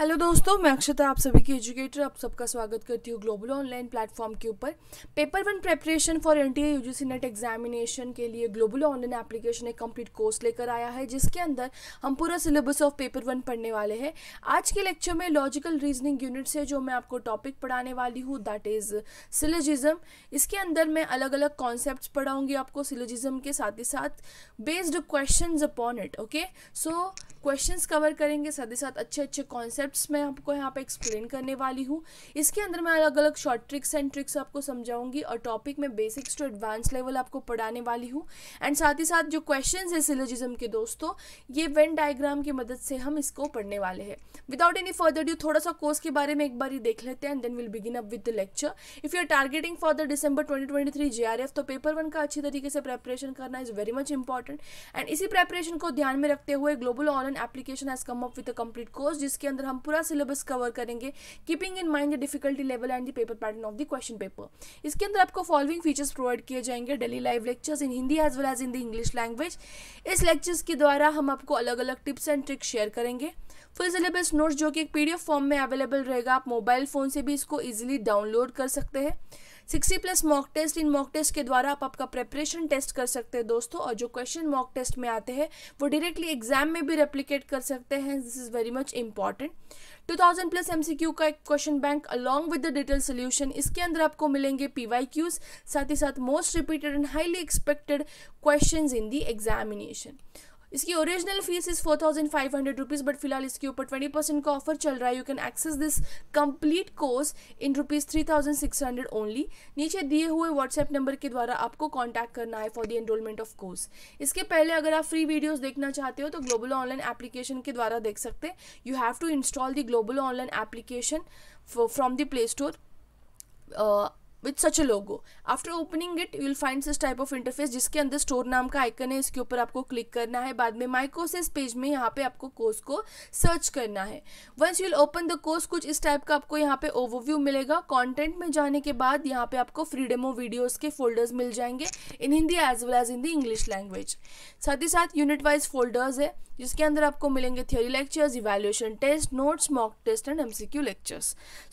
Hello दोस्तों मैं अक्षता आप सभी की एजुकेटर आप सबका स्वागत करती हूँ ग्लोबल ऑनलाइन प्लेटफॉर्म के ऊपर paper one preparation for N T UGC NET examination के लिए ग्लोबल ऑनलाइन एप्लीकेशन एक कंप्लीट कोर्स लेकर आया है जिसके अंदर हम पूरा सिलेबस ऑफ पेपर वन पढ़ने वाले हैं आज के लेक्चर में लॉजिकल रीजनिंग यूनिट से जो मैं आपको टॉपिक पढ़ाने वाली हूँ दैट इज़ सिलेजिज्म इसके अंदर मैं अलग अलग कॉन्सेप्ट पढ़ाऊँगी आपको सिलेजिज्म के साथ ही साथ based question upon it okay so question cover करेंगे साथ ही साथ अच्छे अच्छे कॉन्सेप्ट कॉन्सेप्ट्स मैं आपको यहाँ पे एक्सप्लेन करने वाली हूँ इसके अंदर मैं अलग अलग शॉर्ट ट्रिक्स एंड ट्रिक्स आपको समझाऊंगी और टॉपिक में बेसिक्स टू एडवांस लेवल आपको पढ़ाने वाली हूँ एंड साथ ही साथ जो क्वेश्चन है सिलोजिज्म के दोस्तों ये वेन डायग्राम की मदद से हम इसको पढ़ने वाले हैं विदाउट एनी फर्दर ड्यू थोड़ा सा कोर्स के बारे में एक बार ही देख लेते हैं and then will begin up with the lecture if you are targeting for the December twenty JRF तो पेपर वन का अच्छी तरीके से प्रेपरेशन करना is very much important and इसी प्रेपरेशन को ध्यान में रखते हुए global online application has come up with a complete course जिसके अंदर हम पूरा सिलेबस कवर करेंगे keeping in mind the difficulty level and the paper pattern of the question paper इसके अंदर आपको फॉलोइंग फीचर्स प्रोवाइड किए जाएंगे daily live lectures in Hindi as well as in the English language इस लेक्चर्स के द्वारा हम आपको अलग अलग टिप्स एंड ट्रिक्स शेयर करेंगे फुल सिलेबस नोट्स जो कि एक पीडीएफ फॉर्म में अवेलेबल रहेगा आप मोबाइल फ़ोन से भी इसको ईजिली डाउनलोड कर सकते हैं सिक्सटी प्लस मॉक टेस्ट इन मॉक टेस्ट के द्वारा आप आपका प्रेपरेशन टेस्ट कर सकते हैं दोस्तों और जो क्वेश्चन मॉक टेस्ट में आते हैं वो डायरेक्टली एग्जाम में भी रेप्लीकेट कर सकते हैं this is very much important two thousand plus M C Q का एक question bank along with the detail solution इसके अंदर आपको मिलेंगे पी वाई क्यूज साथ ही साथ most repeated and highly expected question in the examination इसकी original fees is four thousand five hundred rupees but फिलहाल इसके ऊपर ट्वेंटी परसेंट का ऑफर चल रहा है you can access this complete course in rupees three thousand six hundred only नीचे दिए हुए व्हाट्सएप नंबर के द्वारा आपको कॉन्टैक्ट करना है for the enrolment of course इसके पहले अगर आप फ्री वीडियोज़ देखना चाहते हो तो ग्लोबल ऑनलाइन एप्लीकेशन के द्वारा देख सकते हैं you have to install the global online application from the play store with such a logo after opening it you will find this type of interface जिसके अंदर स्टोर नाम का आइकन है इसके ऊपर आपको क्लिक करना है बाद में माइकोसिस पेज में यहाँ पे आपको कोर्स को सर्च करना है once you will open the course कुछ इस टाइप का आपको यहाँ पे ओवरव्यू मिलेगा कॉन्टेंट में जाने के बाद यहाँ पे आपको फ्रीडम ऑफ वीडियोज़ के फोल्डर्स मिल जाएंगे in Hindi as well as in the English language साथ ही साथ यूनिट वाइज फोल्डर्स है जिसके अंदर आपको मिलेंगे theory lectures evaluation test notes mock test and MCQ lectures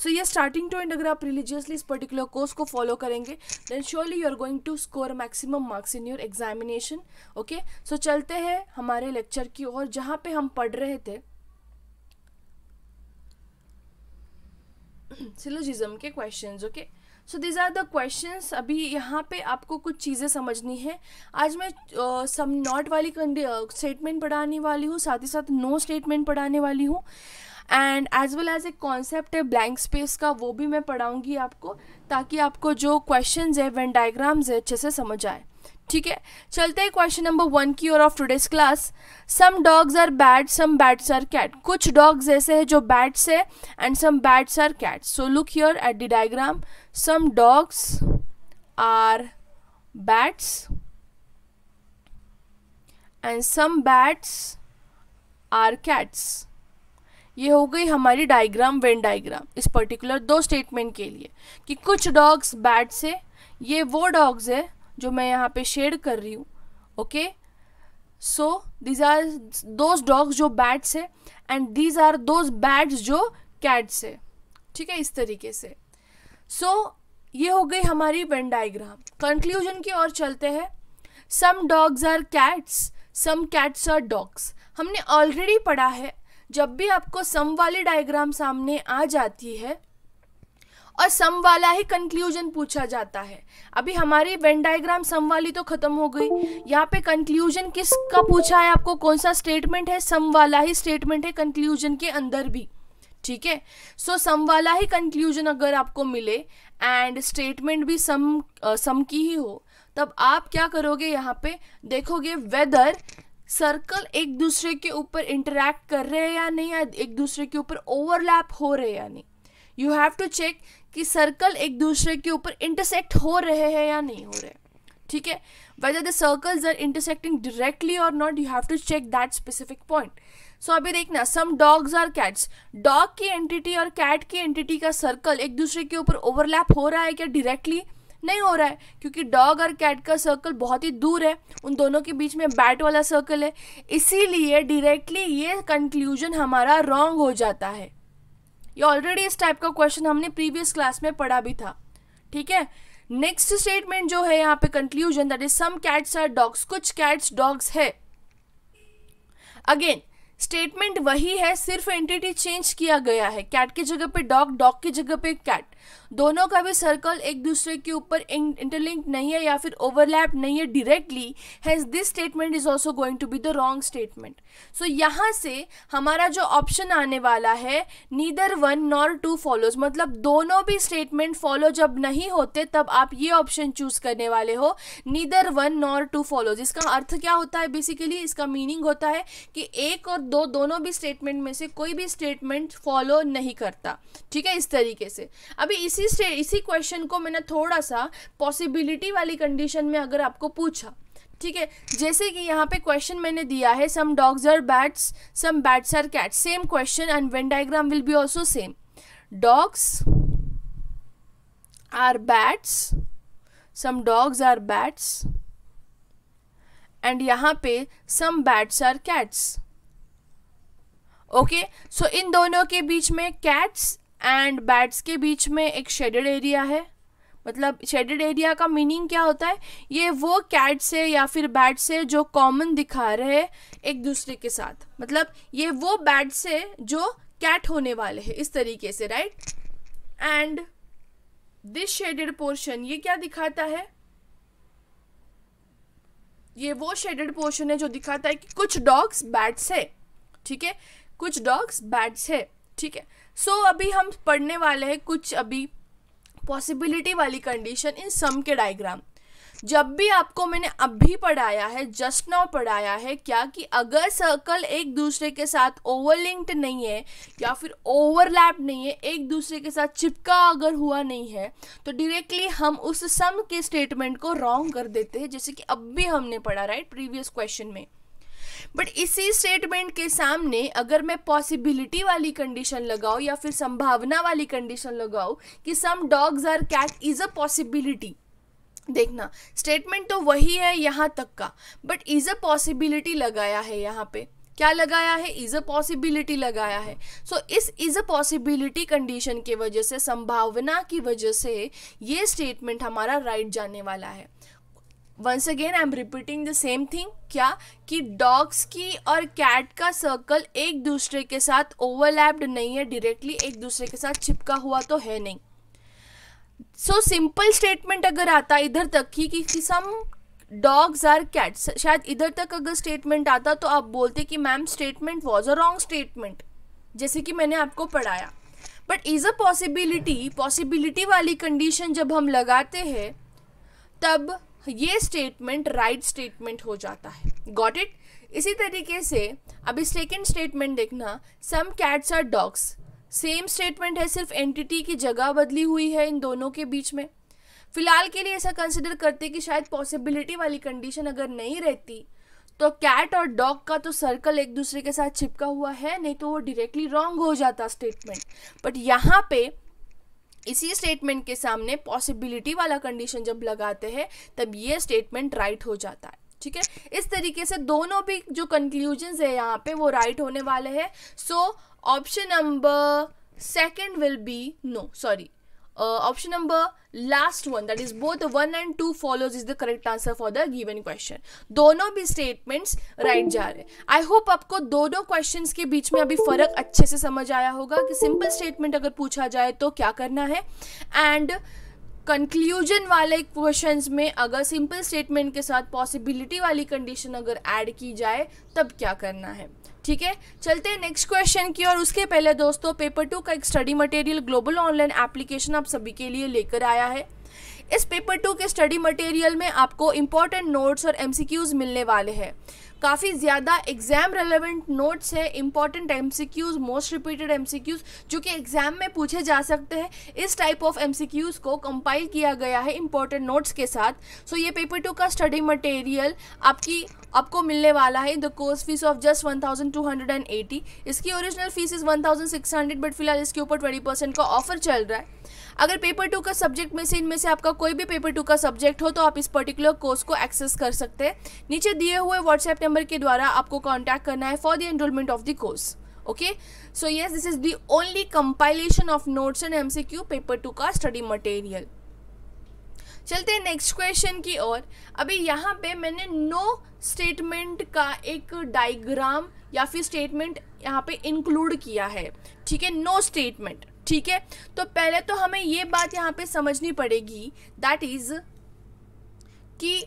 so ये स्टार्टिंग टू एंड अगर आप रिलीजियसली इस पर्टिकुलर कोर्स को फॉलो करेंगे then surely you are going to score maximum marks in your examination okay so चलते हैं हमारे lecture की ओर जहाँ पे हम पढ़ रहे थे सिलोजिज्म के questions okay okay? So these are the questions अभी यहाँ पे आपको कुछ चीज़ें समझनी है आज मैं सम uh, नॉट वाली स्टेटमेंट पढ़ाने वाली हूँ साथ ही साथ नो स्टेटमेंट पढ़ाने वाली हूँ एंड एज वेल एज एक कॉन्सेप्ट है ब्लैंक स्पेस का वो भी मैं पढ़ाऊँगी आपको ताकि आपको जो क्वेश्चन है वेन डायग्राम्स है अच्छे से समझ आए ठीक है चलते हैं क्वेश्चन नंबर वन की ओर of today's class some dogs are bad some bats are cat कुछ डॉग्स ऐसे हैं जो बैट्स है and some bats are cat so look your at the diagram some dogs are bats and some bats are cats ये हो गई हमारी diagram Venn diagram इस पर्टिकुलर दो स्टेटमेंट के लिए कि कुछ डॉग्स बैट्स है ये वो डॉग्स है जो मैं यहाँ पे शेड कर रही हूँ okay so these are those dogs जो बैट्स है and these are those bats जो कैट्स है ठीक है इस तरीके से सो so, ये हो गई हमारी वेन डाइग्राम कंक्लूजन की ओर चलते हैं some dogs are cats some cats are dogs हमने ऑलरेडी पढ़ा है जब भी आपको सम वाली डायग्राम सामने आ जाती है और सम वाला ही कंक्लूजन पूछा जाता है अभी हमारी वेन डायग्राम सम वाली तो खत्म हो गई यहाँ पे कंक्लूजन किसका पूछा है आपको कौन सा स्टेटमेंट है सम वाला ही स्टेटमेंट है कंक्लूजन के अंदर भी ठीक है सो सम वाला ही कंक्लूजन अगर आपको मिले एंड स्टेटमेंट भी सम सम की ही हो तब आप क्या करोगे यहाँ पे देखोगे वेदर सर्कल एक दूसरे के ऊपर इंटरेक्ट कर रहे हैं या नहीं या एक दूसरे के ऊपर ओवरलैप हो रहे या नहीं यू हैव टू चेक कि सर्कल एक दूसरे के ऊपर इंटरसेक्ट हो रहे हैं या नहीं हो रहे ठीक है whether the circles are intersecting directly or not you have to check that specific point so अभी देखना सम डॉग्स और कैट्स डॉग की एंटिटी और कैट की एंटिटी का सर्कल एक दूसरे के ऊपर ओवरलैप हो रहा है क्या डायरेक्टली नहीं हो रहा है क्योंकि डॉग और कैट का सर्कल बहुत ही दूर है उन दोनों के बीच में बैट वाला सर्कल है इसीलिए डायरेक्टली ये कंक्लूजन हमारा रॉन्ग हो जाता है ये ऑलरेडी इस टाइप का क्वेश्चन हमने प्रीवियस क्लास में पढ़ा भी था ठीक है नेक्स्ट स्टेटमेंट जो है यहाँ पे conclusion that is some cats are dogs कुछ कैट्स डॉग्स है अगेन स्टेटमेंट वही है सिर्फ एंटिटी चेंज किया गया है कैट की जगह पे डॉग डॉग की जगह पे कैट दोनों का भी सर्कल एक दूसरे के ऊपर इंटरलिंक नहीं है या फिर ओवरलैप नहीं है directly has this statement is also going to be the wrong statement so यहाँ से हमारा जो ऑप्शन आने वाला है neither one nor two follows मतलब दोनों भी स्टेटमेंट फॉलो जब नहीं होते तब आप ये ऑप्शन चूज करने वाले हो neither one nor two follows इसका अर्थ क्या होता है बेसिकली इसका मीनिंग होता है कि एक और दो दोनों भी स्टेटमेंट में से कोई भी स्टेटमेंट फॉलो नहीं करता ठीक है इस तरीके से अभी इसी स्टे इसी क्वेश्चन को मैंने थोड़ा सा पॉसिबिलिटी वाली कंडीशन में अगर आपको पूछा ठीक है जैसे कि यहाँ पे क्वेश्चन मैंने दिया है some dogs are bats some bats are cats same question and Venn diagram will be also same dogs are bats some dogs are bats and यहाँ पे some bats are cats okay so इन दोनों के बीच में cats and bats के बीच में एक शेडेड एरिया है मतलब शेडेड एरिया का मीनिंग क्या होता है ये वो कैट से या फिर बैट से जो कॉमन दिखा रहे हैं एक दूसरे के साथ मतलब ये वो बैट से जो कैट होने वाले हैं इस तरीके से right and this shaded portion ये क्या दिखाता है ये वो शेडेड पोर्शन है जो दिखाता है कि कुछ डॉग्स बैट्स है ठीक है कुछ डॉग्स बैट्स है ठीक है सो so, अभी हम पढ़ने वाले हैं कुछ अभी पॉसिबिलिटी वाली कंडीशन इन सम के डायग्राम जब भी आपको मैंने अभी पढ़ाया है जस्ट नाउ पढ़ाया है क्या कि अगर सर्कल एक दूसरे के साथ ओवरलिंक्ड नहीं है या फिर ओवरलैप नहीं है एक दूसरे के साथ चिपका अगर हुआ नहीं है तो डायरेक्टली हम उस सम के स्टेटमेंट को रॉन्ग कर देते हैं जैसे कि अब भी हमने पढ़ा राइट प्रीवियस क्वेश्चन में बट इसी स्टेटमेंट के सामने अगर मैं पॉसिबिलिटी वाली कंडीशन लगाऊँ या फिर संभावना वाली कंडीशन लगाऊँ कि some dogs are cat is a possibility देखना स्टेटमेंट तो वही है यहाँ तक का बट इज़ अ पॉसिबिलिटी लगाया है यहाँ पे क्या लगाया है इज़ अ पॉसिबिलिटी लगाया है सो so, इस इज़ अ पॉसिबिलिटी कंडीशन की वजह से संभावना की वजह से ये स्टेटमेंट हमारा राइट right जाने वाला है once again I am repeating the same thing क्या कि डॉग्स की और कैट का सर्कल एक दूसरे के साथ ओवरलैप्ड नहीं है डायरेक्टली एक दूसरे के साथ चिपका हुआ तो है नहीं सो सिंपल स्टेटमेंट अगर आता इधर तक ही कि, कि सम डॉग्स आर कैट्स शायद इधर तक अगर स्टेटमेंट आता तो आप बोलते कि ma'am statement was a wrong statement जैसे कि मैंने आपको पढ़ाया but is a possibility possibility वाली कंडीशन जब हम लगाते हैं तब ये स्टेटमेंट राइट स्टेटमेंट हो जाता है गॉट इट इसी तरीके से अभी सेकेंड स्टेटमेंट देखना some cats are dogs same statement है सिर्फ एंटिटी की जगह बदली हुई है इन दोनों के बीच में फिलहाल के लिए ऐसा कंसिडर करते कि शायद पॉसिबिलिटी वाली कंडीशन अगर नहीं रहती तो कैट और डॉग का तो सर्कल एक दूसरे के साथ चिपका हुआ है नहीं तो वो डायरेक्टली रॉन्ग हो जाता स्टेटमेंट बट यहाँ पे इसी स्टेटमेंट के सामने पॉसिबिलिटी वाला कंडीशन जब लगाते हैं तब ये स्टेटमेंट राइट हो जाता है ठीक है इस तरीके से दोनों भी जो कंक्लूजन है यहाँ पे वो राइट होने वाले हैं so option number second will be no sorry option number last one that is both one and two follows is the correct answer for the given question दोनों भी स्टेटमेंट्स राइट जा रहे हैं आई होप आपको दोनों question के बीच में अभी फर्क अच्छे से समझ आया होगा कि सिंपल स्टेटमेंट अगर पूछा जाए तो क्या करना है एंड कंक्लूजन वाले क्वेश्चंस में अगर सिंपल स्टेटमेंट के साथ पॉसिबिलिटी वाली कंडीशन अगर ऐड की जाए तब क्या करना है ठीक है चलते हैं नेक्स्ट क्वेश्चन की और उसके पहले दोस्तों पेपर टू का एक study material global online application आप सभी के लिए लेकर आया है इस पेपर टू के स्टडी मटेरियल में आपको इंपॉर्टेंट नोट्स और एमसीक्यूज मिलने वाले हैं काफ़ी ज़्यादा एग्जाम रेलेवेंट नोट्स है important M most repeated M जो कि एग्जाम में पूछे जा सकते हैं इस टाइप ऑफ एम को कंपाइल किया गया है इंपॉर्टेंट नोट्स के साथ सो so, ये पेपर टू का स्टडी मटेरियल आपकी आपको मिलने वाला है the course fees of just 1280 इसकी ओरिजिनल फीस इज़ 1600 बट फिलहाल इसके ऊपर 20 परसेंट का ऑफर चल रहा है अगर पेपर टू का सब्जेक्ट में से इनमें से आपका कोई भी पेपर टू का सब्जेक्ट हो तो आप इस पर्टिकुलर कोर्स को एक्सेस कर सकते हैं नीचे दिए हुए व्हाट्सएप नंबर के द्वारा आपको कॉन्टैक्ट करना है for the enrolment of the course okay so yes this is the only compilation of notes and MCQ paper two का स्टडी मटेरियल चलते हैं नेक्स्ट क्वेश्चन की ओर अभी यहाँ पे मैंने नो no स्टेटमेंट का एक डायग्राम या फिर स्टेटमेंट यहाँ पे इंक्लूड किया है ठीक है नो स्टेटमेंट ठीक है तो पहले तो हमें ये बात यहाँ पे समझनी पड़ेगी दैट इज कि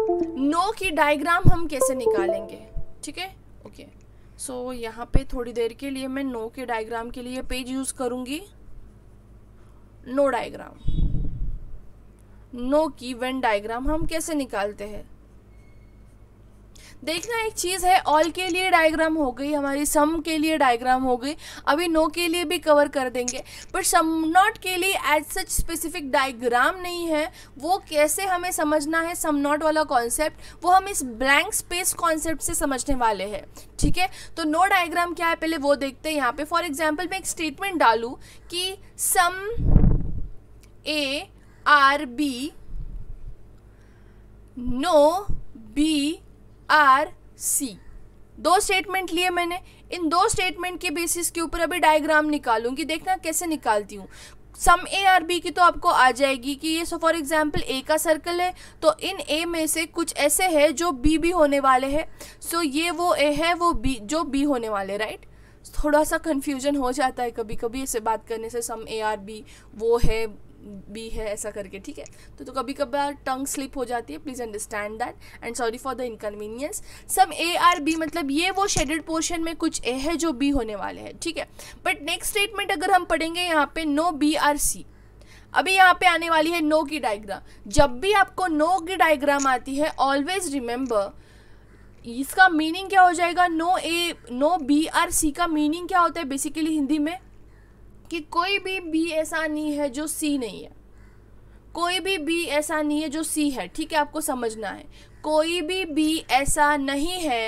नो की डायग्राम हम कैसे निकालेंगे ठीक है ओके सो यहाँ पे थोड़ी देर के लिए मैं नो के डायग्राम के लिए पेज यूज़ करूंगी नो डायग्राम नो की वेन डायग्राम हम कैसे निकालते हैं देखना एक चीज़ है ऑल के लिए डायग्राम हो गई हमारी सम के लिए डायग्राम हो गई अभी नो के लिए भी कवर कर देंगे पर सम नॉट के लिए एज सच स्पेसिफिक डायग्राम नहीं है वो कैसे हमें समझना है सम नॉट वाला कॉन्सेप्ट वो हम इस ब्लैंक स्पेस कॉन्सेप्ट से समझने वाले हैं ठीक है तो नो डायग्राम क्या है पहले वो देखते हैं यहाँ पे फॉर एग्जाम्पल मैं एक स्टेटमेंट डालूँ कि some A are B no B are C दो स्टेटमेंट लिए मैंने इन दो स्टेटमेंट के बेसिस के ऊपर अभी डायग्राम निकालूंगी देखना कैसे निकालती हूँ सम ए आर बी की तो आपको आ जाएगी कि ये सो फॉर एग्जाम्पल ए का सर्कल है तो इन ए में से कुछ ऐसे है जो बी भी होने वाले हैं सो so ये वो ए है वो बी जो बी होने वाले राइट थोड़ा सा कन्फ्यूजन हो जाता है कभी कभी ऐसे बात करने से सम ए आर बी वो है भी है ऐसा करके ठीक है तो, तो कभी कभार टंग स्लिप हो जाती है please understand that and sorry for the inconvenience some A are B मतलब ये वो शेडेड पोर्शन में कुछ ए है जो बी होने वाले हैं ठीक है बट नेक्स्ट स्टेटमेंट अगर हम पढ़ेंगे यहाँ पे नो बी आर सी अभी यहाँ पे आने वाली है नो की डायग्राम जब भी आपको नो की डायग्राम आती है ऑलवेज रिमेंबर इसका मीनिंग क्या हो जाएगा no A no B are C का मीनिंग क्या होता है बेसिकली हिंदी में कि कोई भी बी ऐसा नहीं है जो सी नहीं है कोई भी बी ऐसा नहीं है जो सी है ठीक है आपको समझना है कोई भी बी ऐसा नहीं है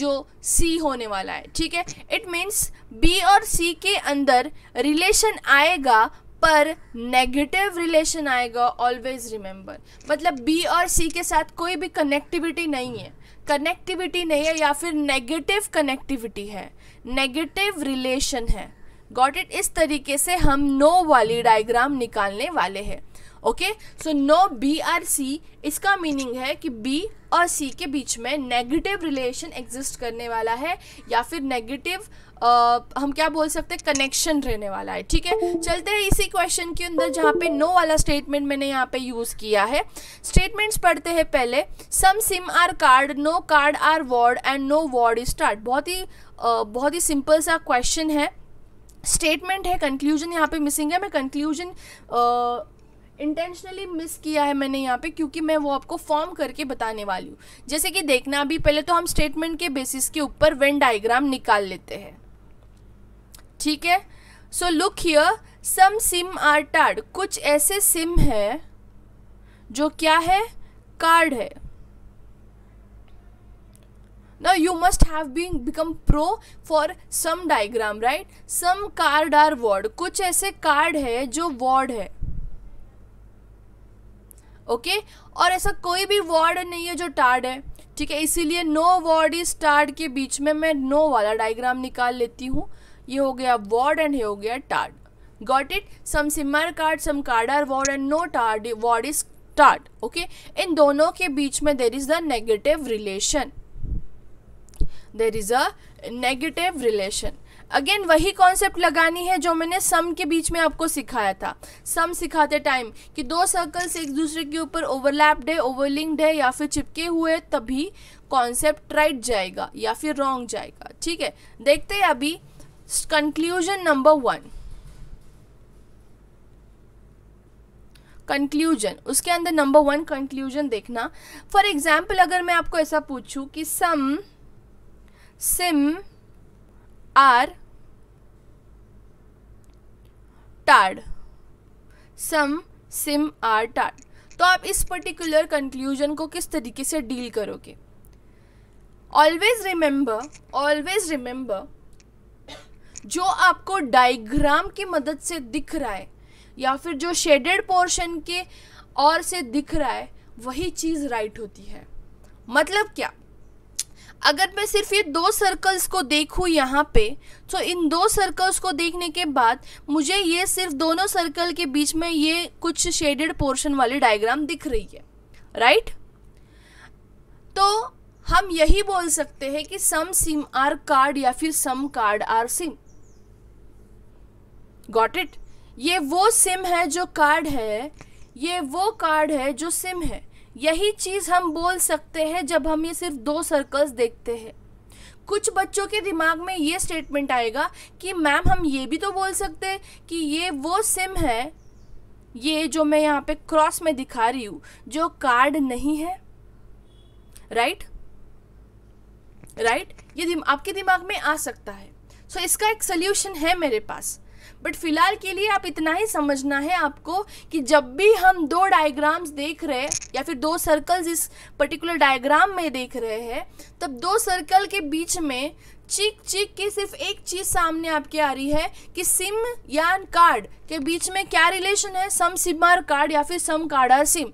जो सी होने वाला है ठीक है इट मीन्स बी और सी के अंदर रिलेशन आएगा पर नेगेटिव रिलेशन आएगा ऑलवेज रिमेंबर मतलब बी और सी के साथ कोई भी कनेक्टिविटी नहीं है कनेक्टिविटी नहीं है या फिर नेगेटिव कनेक्टिविटी है नेगेटिव रिलेशन है गॉट इट इस तरीके से हम नो वाली डायग्राम निकालने वाले हैं okay so no B are C इसका मीनिंग है कि बी और सी के बीच में नेगेटिव रिलेशन एग्जिस्ट करने वाला है या फिर नेगेटिव uh, हम क्या बोल सकते हैं कनेक्शन रहने वाला है ठीक है चलते हैं इसी क्वेश्चन के अंदर जहाँ पे नो वाला स्टेटमेंट मैंने यहाँ पे यूज़ किया है स्टेटमेंट्स पढ़ते हैं पहले some SIM are card no card are ward and no ward start बहुत ही uh, बहुत ही सिंपल सा क्वेश्चन है स्टेटमेंट है कंक्लूजन यहाँ पे मिसिंग है मैं कंक्लूजन इंटेंशनली मिस किया है मैंने यहाँ पे क्योंकि मैं वो आपको फॉर्म करके बताने वाली हूँ जैसे कि देखना अभी पहले तो हम स्टेटमेंट के बेसिस के ऊपर वेन डायग्राम निकाल लेते हैं ठीक है so look here some SIM are card कुछ ऐसे सिम है जो क्या है कार्ड है now you must have been become pro for some diagram right some card are word कुछ ऐसे कार्ड है जो word है ओके okay? और ऐसा कोई भी वर्ड नहीं है जो टार्ड है ठीक है इसीलिए नो वर्ड इज टार्ड के बीच में मैं नो no वाला डायग्राम निकाल लेती हूँ ये हो गया वर्ड एंड ये हो गया card got it some SIM are card some card are word and no card word is card okay इन दोनों के बीच में there is the negative relation there is a negative relation again वही कॉन्सेप्ट लगानी है जो मैंने सम के बीच में आपको सिखाया था सम सिखाते टाइम कि दो सर्कल्स एक दूसरे के ऊपर ओवरलैप्ड है ओवरलिंक्ड है या फिर चिपके हुए तभी कॉन्सेप्ट राइट जाएगा या फिर रॉन्ग जाएगा ठीक है देखते हैं अभी कंक्लूजन नंबर वन कंक्लूजन उसके अंदर नंबर वन कंक्लूजन देखना फॉर एग्जाम्पल अगर मैं आपको ऐसा पूछूं कि some some... SIM are card some SIM are card तो आप इस पर्टिकुलर कंक्लूजन को किस तरीके से डील करोगे ऑलवेज रिमेंबर ऑलवेज रिमेंबर जो आपको डाइग्राम की मदद से दिख रहा है या फिर जो शेडेड पोर्शन के और से दिख रहा है वही चीज़ राइट होती है मतलब क्या अगर मैं सिर्फ ये दो सर्कल्स को देखूँ यहाँ पे तो इन दो सर्कल्स को देखने के बाद मुझे ये सिर्फ दोनों सर्कल के बीच में ये कुछ शेडेड पोर्शन वाले डायग्राम दिख रही है राइट तो हम यही बोल सकते हैं कि सम सिम आर कार्ड या फिर some card are SIM got it ये वो सिम है जो कार्ड है ये वो कार्ड है जो सिम है यही चीज़ हम बोल सकते हैं जब हम ये सिर्फ दो सर्कल्स देखते हैं कुछ बच्चों के दिमाग में ये स्टेटमेंट आएगा कि मैम हम ये भी तो बोल सकते हैं कि ये वो सिम है ये जो मैं यहाँ पे क्रॉस में दिखा रही हूँ जो कार्ड नहीं है राइट राइट ये आपके दिमाग में आ सकता है सो so, इसका एक सोल्यूशन है मेरे पास बट फिलहाल के लिए आप इतना ही समझना है आपको कि जब भी हम दो डायग्राम्स देख रहे हैं या फिर दो सर्कल्स इस पर्टिकुलर डायग्राम में देख रहे हैं तब दो सर्कल के बीच में चीक चीक की सिर्फ एक चीज़ सामने आपके आ रही है कि सिम या कार्ड के बीच में क्या रिलेशन है सम सिम सिमार कार्ड या फिर सम कार्ड आर सिम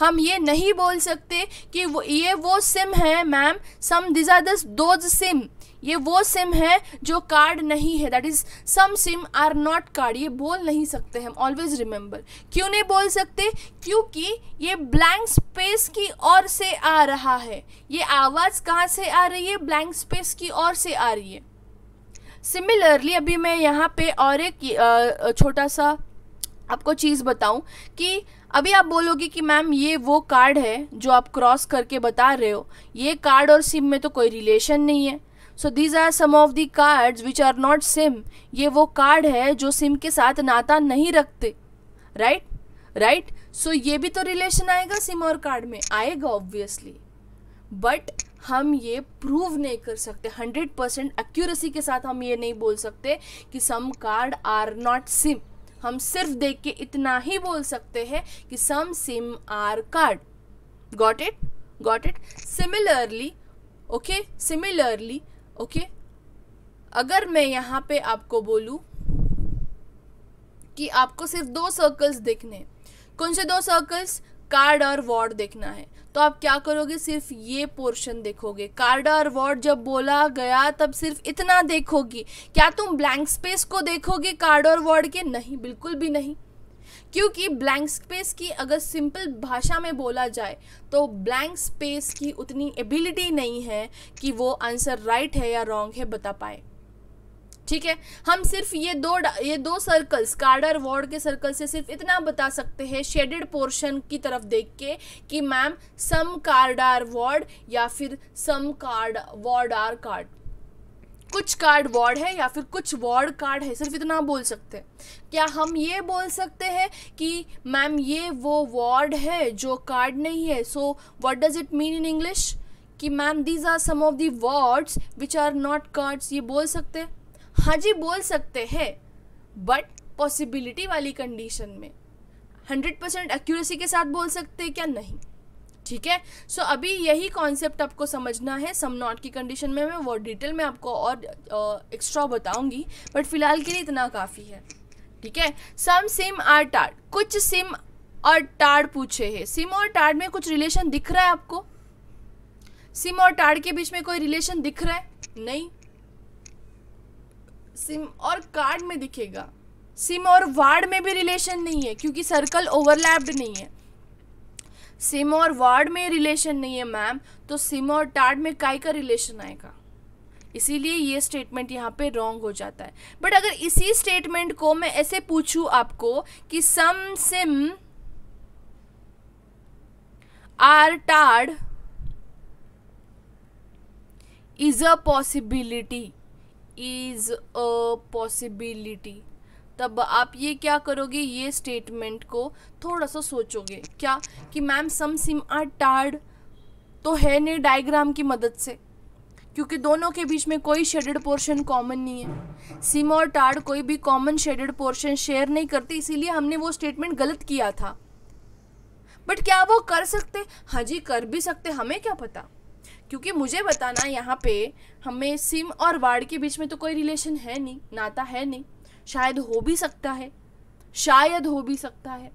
हम ये नहीं बोल सकते कि वो ये वो सिम है ma'am some these are thus those SIM ये वो सिम है जो कार्ड नहीं है that is some SIM are not card ये बोल नहीं सकते हम ऑलवेज रिमेंबर क्यों नहीं बोल सकते क्योंकि ये ब्लैंक स्पेस की ओर से आ रहा है ये आवाज़ कहाँ से आ रही है ब्लैंक स्पेस की ओर से आ रही है सिमिलरली अभी मैं यहाँ पे और एक छोटा सा आपको चीज़ बताऊं कि अभी आप बोलोगे कि मैम ये वो कार्ड है जो आप क्रॉस करके बता रहे हो ये कार्ड और सिम में तो कोई रिलेशन नहीं है so these are some of the cards which are not SIM ये वो कार्ड है जो सिम के साथ नाता नहीं रखते राइट राइट सो ये भी तो रिलेशन आएगा सिम और कार्ड में आएगा ऑब्वियसली बट हम ये प्रूव नहीं कर सकते हंड्रेड परसेंट एक्यूरेसी के साथ हम ये नहीं बोल सकते कि some card are not SIM हम सिर्फ देख के इतना ही बोल सकते हैं कि some SIM are card got it got it similarly okay similarly okay अगर मैं यहाँ पे आपको बोलूँ कि आपको सिर्फ दो सर्कल्स देखने कौन से दो सर्कल्स कार्ड और वार्ड देखना है तो आप क्या करोगे सिर्फ ये पोर्शन देखोगे कार्ड और वार्ड जब बोला गया तब सिर्फ इतना देखोगी क्या तुम ब्लैंक स्पेस को देखोगे कार्ड और वार्ड के नहीं बिल्कुल भी नहीं क्योंकि ब्लैंक स्पेस की अगर सिंपल भाषा में बोला जाए तो ब्लैंक स्पेस की उतनी एबिलिटी नहीं है कि वो आंसर राइट है या रॉन्ग है बता पाए ठीक है हम सिर्फ ये दो ये दो सर्कल्स कार्डर वार्ड के सर्कल से सिर्फ इतना बता सकते हैं शेडेड पोर्शन की तरफ देख के कि मैम सम आर वार्ड या फिर some card ward are card कुछ कार्ड वार्ड है या फिर कुछ वार्ड कार्ड है सिर्फ इतना बोल सकते हैं क्या हम ये बोल सकते हैं कि मैम ये वो वार्ड है जो कार्ड नहीं है so what does it mean in English कि ma'am these are some of the words which are not cards ये बोल सकते हैं हाँ जी बोल सकते हैं बट पॉसिबिलिटी वाली कंडीशन में हंड्रेड परसेंट एक्यूरेसी के साथ बोल सकते हैं क्या नहीं ठीक है सो अभी यही कॉन्सेप्ट आपको समझना है सम नॉट की कंडीशन में मैं वो डिटेल में आपको और एक्स्ट्रा बताऊंगी बट फिलहाल के लिए इतना काफ़ी है ठीक है सम सिम आर टार्ड कुछ सिम और टार्ड पूछे है सिम और टार्ड में कुछ रिलेशन दिख रहा है आपको सिम और टार्ड के बीच में कोई रिलेशन दिख रहा है नहीं सिम और कार्ड में दिखेगा सिम और वार्ड में भी रिलेशन नहीं है क्योंकि सर्कल ओवरलैप्ड नहीं है सिम और वार्ड में रिलेशन नहीं है मैम तो सिम और टार्ड में काय का रिलेशन आएगा इसीलिए ये स्टेटमेंट यहाँ पे रॉन्ग हो जाता है बट अगर इसी स्टेटमेंट को मैं ऐसे पूछूँ आपको कि some SIM are card is a possibility is a possibility तब आप ये क्या करोगे ये स्टेटमेंट को थोड़ा सा सोचोगे क्या कि ma'am some SIM are card तो है नहीं डायग्राम की मदद से क्योंकि दोनों के बीच में कोई शेडेड पोर्शन कॉमन नहीं है सिम और टार्ड कोई भी कॉमन शेडेड पोर्शन शेयर नहीं करती इसीलिए हमने वो स्टेटमेंट गलत किया था बट क्या वो कर सकते हाँ जी कर भी सकते हमें क्या पता क्योंकि मुझे बताना यहाँ पे हमें सिम और वार्ड के बीच में तो कोई रिलेशन है नहीं नाता है नहीं शायद हो भी सकता है शायद हो भी सकता है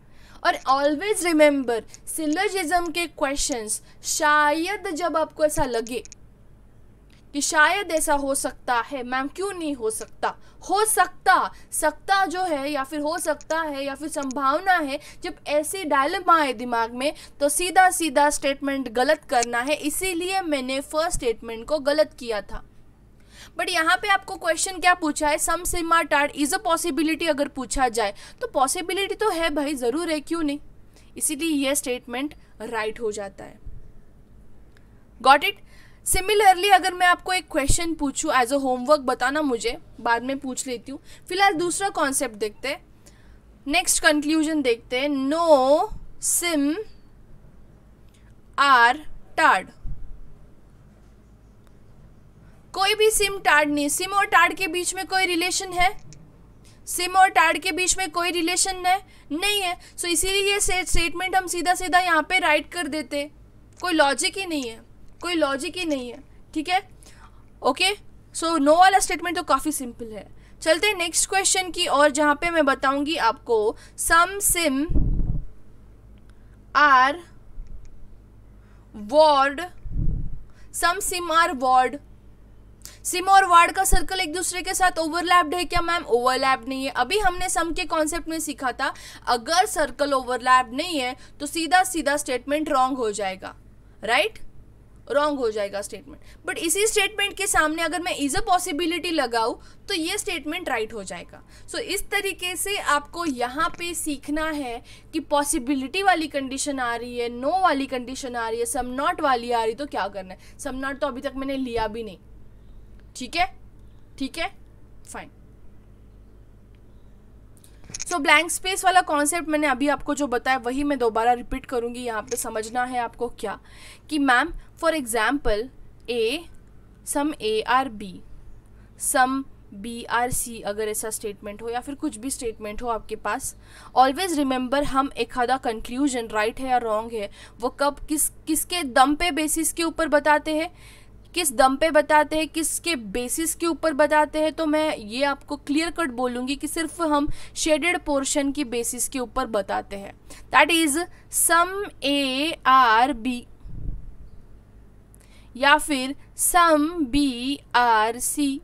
और ऑलवेज रिमेंबर सिलर्जिज्म के क्वेश्चंस शायद जब आपको ऐसा लगे कि शायद ऐसा हो सकता है मैम क्यों नहीं हो सकता हो सकता सकता जो है या फिर हो सकता है या फिर संभावना है जब ऐसे डायलम आए दिमाग में तो सीधा सीधा स्टेटमेंट गलत करना है इसीलिए मैंने फर्स्ट स्टेटमेंट को गलत किया था बट यहाँ पे आपको क्वेश्चन क्या पूछा है सम टाट इज अ पॉसिबिलिटी अगर पूछा जाए तो पॉसिबिलिटी तो है भाई ज़रूर है क्यों नहीं इसीलिए यह स्टेटमेंट राइट हो जाता है गॉट इट सिमिलरली अगर मैं आपको एक क्वेश्चन पूछूं एज अ होमवर्क बताना मुझे बाद में पूछ लेती हूँ फिलहाल दूसरा कॉन्सेप्ट देखते हैं नेक्स्ट कंक्लूजन देखते हैं नो सिम आर टार्ड कोई भी सिम टार्ड नहीं सिम और टार्ड के बीच में कोई रिलेशन है सिम और टार्ड के बीच में कोई रिलेशन है नहीं है सो so, इसीलिए ये स्टेटमेंट हम सीधा सीधा यहाँ पे राइट कर देते कोई लॉजिक ही नहीं है कोई लॉजिक ही नहीं है ठीक है ओके सो नो वाला स्टेटमेंट तो काफ़ी सिंपल है चलते नेक्स्ट क्वेश्चन की और जहाँ पे मैं बताऊंगी आपको some SIM are ward some SIM are ward SIM और वार्ड का सर्कल एक दूसरे के साथ ओवरलैप्ड है क्या मैम ओवरलैप नहीं है अभी हमने सम के कॉन्सेप्ट में सीखा था अगर सर्कल ओवरलैप नहीं है तो सीधा सीधा स्टेटमेंट रॉन्ग हो जाएगा राइट right? रॉन्ग हो जाएगा स्टेटमेंट बट इसी स्टेटमेंट के सामने अगर मैं इज अ पॉसिबिलिटी लगाऊँ तो ये स्टेटमेंट राइट हो जाएगा सो so, इस तरीके से आपको यहाँ पे सीखना है कि पॉसिबिलिटी वाली कंडीशन आ रही है नो no वाली कंडीशन आ रही है सम नॉट वाली आ रही तो क्या करना है सम नॉट तो अभी तक मैंने लिया भी नहीं ठीक है ठीक है फाइन सो ब्लैंक स्पेस वाला कॉन्सेप्ट मैंने अभी आपको जो बताया वही मैं दोबारा रिपीट करूंगी यहाँ पे समझना है आपको क्या कि ma'am for example A some A are B some B are C अगर ऐसा स्टेटमेंट हो या फिर कुछ भी स्टेटमेंट हो आपके पास ऑलवेज रिमेंबर हम एक आधा कंक्लूजन राइट है या रॉन्ग है वो कब किस किसके दम पे बेसिस के ऊपर बताते हैं किस दम पे बताते हैं किसके बेसिस के ऊपर बताते हैं तो मैं ये आपको क्लियर कट बोलूँगी कि सिर्फ हम शेडेड पोर्शन की बेसिस के ऊपर बताते हैं that is some A are B या फिर सम बी आर सी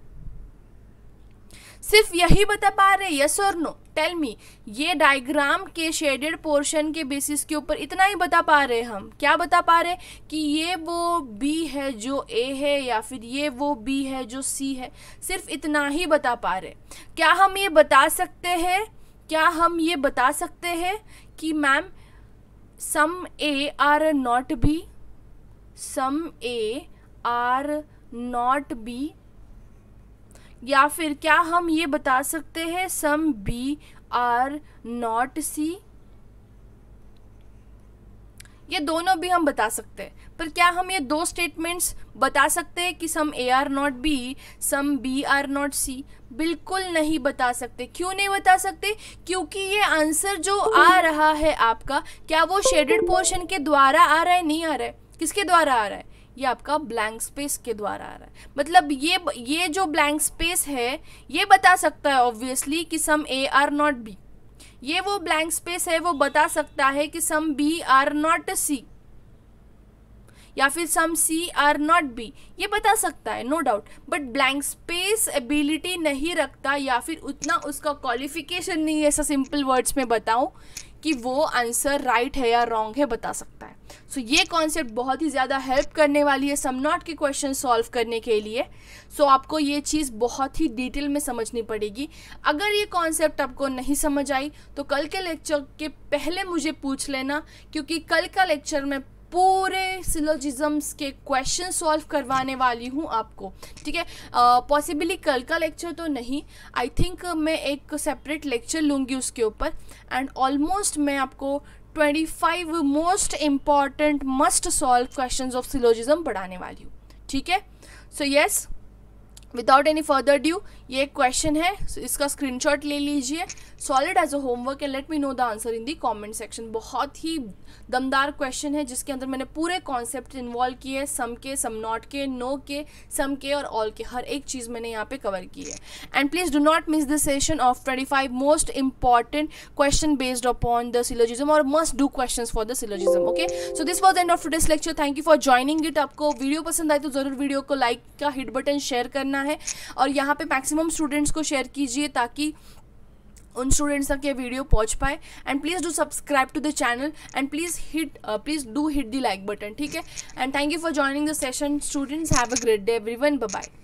सिर्फ यही बता पा रहे यस और नो टेल मी ये डायग्राम के शेडेड पोर्शन के बेसिस के ऊपर इतना ही बता पा रहे हम क्या बता पा रहे कि ये वो बी है जो ए है या फिर ये वो बी है जो सी है सिर्फ इतना ही बता पा रहे क्या हम ये बता सकते हैं क्या हम ये बता सकते हैं कि ma'am some A are not B some A are not B या फिर क्या हम ये बता सकते हैं some B are not C ये दोनों भी हम बता सकते हैं पर क्या हम ये दो स्टेटमेंट्स बता सकते हैं कि some A are not B some B are not C बिल्कुल नहीं बता सकते क्यों नहीं बता सकते क्योंकि ये आंसर जो आ रहा है आपका क्या वो शेडेड पोर्शन के द्वारा आ रहा है नहीं आ रहा है किसके द्वारा आ रहा है ये आपका ब्लैंक स्पेस के द्वारा आ रहा है मतलब ये ये जो ब्लैंक स्पेस है ये बता सकता है ऑब्वियसली कि some A are not B ये वो ब्लैंक स्पेस है वो बता सकता है कि some B are not C या फिर some C are not B ये बता सकता है no doubt but blank space ability नहीं रखता या फिर उतना उसका क्वालिफिकेशन नहीं है ऐसा सिंपल वर्ड्स में बताऊं कि वो आंसर राइट है या रॉन्ग है बता सकता है सो so, ये कॉन्सेप्ट बहुत ही ज़्यादा हेल्प करने वाली है सम नॉट के क्वेश्चन सॉल्व करने के लिए सो so, आपको ये चीज़ बहुत ही डिटेल में समझनी पड़ेगी अगर ये कॉन्सेप्ट आपको नहीं समझ आई तो कल के लेक्चर के पहले मुझे पूछ लेना क्योंकि कल का लेक्चर मैं पूरे सिलोजिज़म्स के क्वेश्चन सॉल्व करवाने वाली हूँ आपको ठीक है पॉसिबली कल का लेक्चर तो नहीं आई थिंक मैं एक सेपरेट लेक्चर लूँगी उसके ऊपर एंड ऑलमोस्ट मैं आपको 25 most important must solve question of syllogism पढ़ाने वाली हूँ ठीक है so yes without any further due ये एक क्वेश्चन है so इसका स्क्रीनशॉट ले लीजिए solid as a homework and let me know the answer in the comment section बहुत ही दमदार क्वेश्चन है जिसके अंदर मैंने पूरे कॉन्सेप्ट इन्वॉल्व किए हैं सम के सम नॉट के नो के सम के और ऑल के हर एक चीज़ मैंने यहाँ पे कवर की है and please do not miss the session of twenty five most important question based upon the syllogism और must do question for the syllogism okay so this was end of today's lecture thank you for joining it आपको video पसंद आए तो ज़रूर video को like का hit button share करना है और यहाँ पे मैक्सिमम स्टूडेंट्स को शेयर कीजिए ताकि उन स्टूडेंट्स तक ये वीडियो पहुंच पाए and please do subscribe to the channel and please hit please do hit the like button ठीक है and thank you for joining the session students have a great day everyone bye